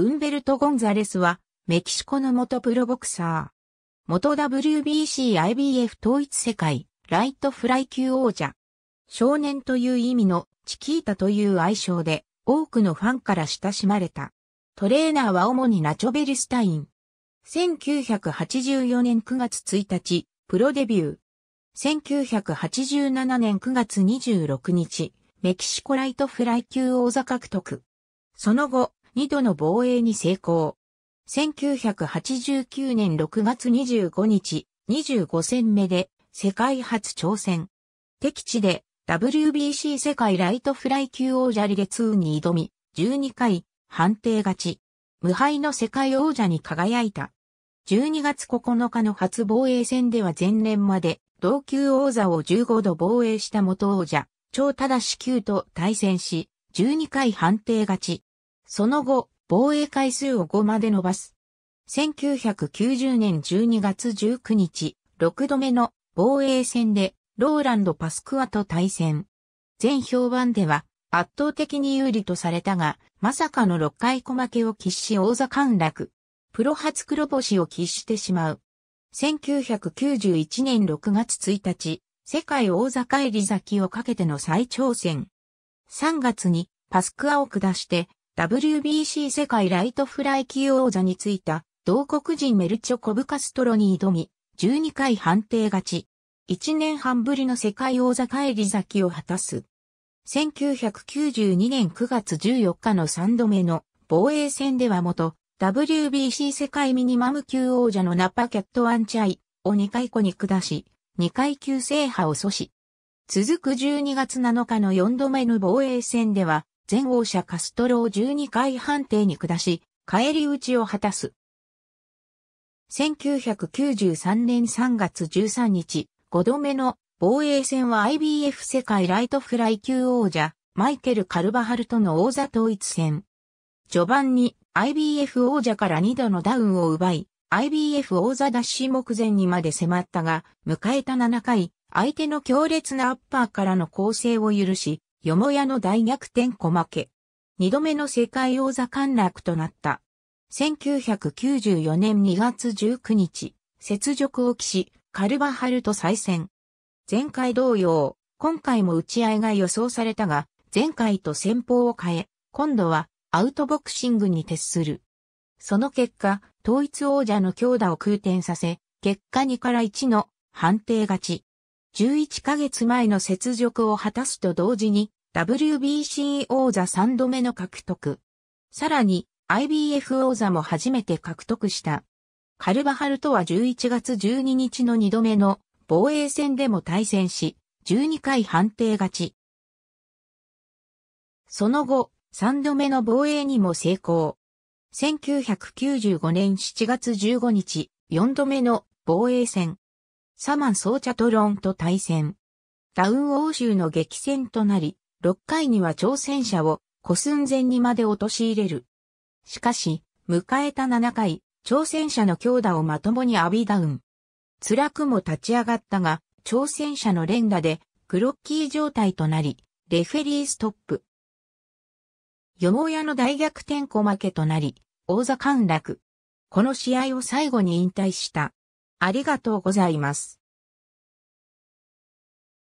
ウンベルト・ゴンザレスは、メキシコの元プロボクサー。元 WBC-IBF 統一世界、ライトフライ級王者。少年という意味のチキータという愛称で、多くのファンから親しまれた。トレーナーは主にナチョベルスタイン。1984年9月1日、プロデビュー。1987年9月26日、メキシコライトフライ級王座獲得。その後、2度の防衛に成功。1989年6月25日、25戦目で世界初挑戦。敵地で WBC 世界ライトフライ級王者リレ2に挑み、12回判定勝ち。無敗の世界王者に輝いた。12月9日の初防衛戦では前年まで同級王座を15度防衛した元王者、超正し級と対戦し、12回判定勝ち。その後、防衛回数を5まで伸ばす。1990年12月19日、6度目の防衛戦で、ローランド・パスクワと対戦。全評判では、圧倒的に有利とされたが、まさかの6回小負けを喫し王座陥落。プロ初黒星を喫してしまう。1991年6月1日、世界王座返り咲きをかけての再挑戦。3月にパスクアを下して WBC 世界ライトフライ級王座についた、同国人メルチョコブカストロに挑み、12回判定勝ち。1年半ぶりの世界王座返り咲きを果たす。1992年9月14日の3度目の防衛戦では元 WBC 世界ミニマム級王者のナパキャットワンチャイを2回子に下し、2回級制覇を阻止。続く12月7日の4度目の防衛戦では、前王者カストロを12回判定に下し、帰り討ちを果たす。1993年3月13日、5度目の防衛戦は IBF 世界ライトフライ級王者、マイケル・カルバハルとの王座統一戦。序盤に IBF 王者から2度のダウンを奪い、IBF 王座奪取目前にまで迫ったが、迎えた7回、相手の強烈なアッパーからの攻勢を許し、よもやの大逆転小負け。二度目の世界王座陥落となった。1994年2月19日、雪辱を期し、カルバハルと再戦。前回同様、今回も打ち合いが予想されたが、前回と戦法を変え、今度はアウトボクシングに徹する。その結果、統一王者の強打を空転させ、結果2から1の判定勝ち。11ヶ月前の雪辱を果たすと同時に WBC 王座3度目の獲得。さらに IBF 王座も初めて獲得した。カルバハルとは11月12日の2度目の防衛戦でも対戦し、12回判定勝ち。その後、3度目の防衛にも成功。1995年7月15日、4度目の防衛戦。サマン・ソーチャトロンと対戦。ダウン欧州の激戦となり、6回には挑戦者を小寸前にまで陥れる。しかし、迎えた7回、挑戦者の強打をまともにアビダウン。辛くも立ち上がったが、挑戦者の連打で、グロッキー状態となり、レフェリーストップ。よもやの大逆転小負けとなり、王座陥落。この試合を最後に引退した。ありがとうございます。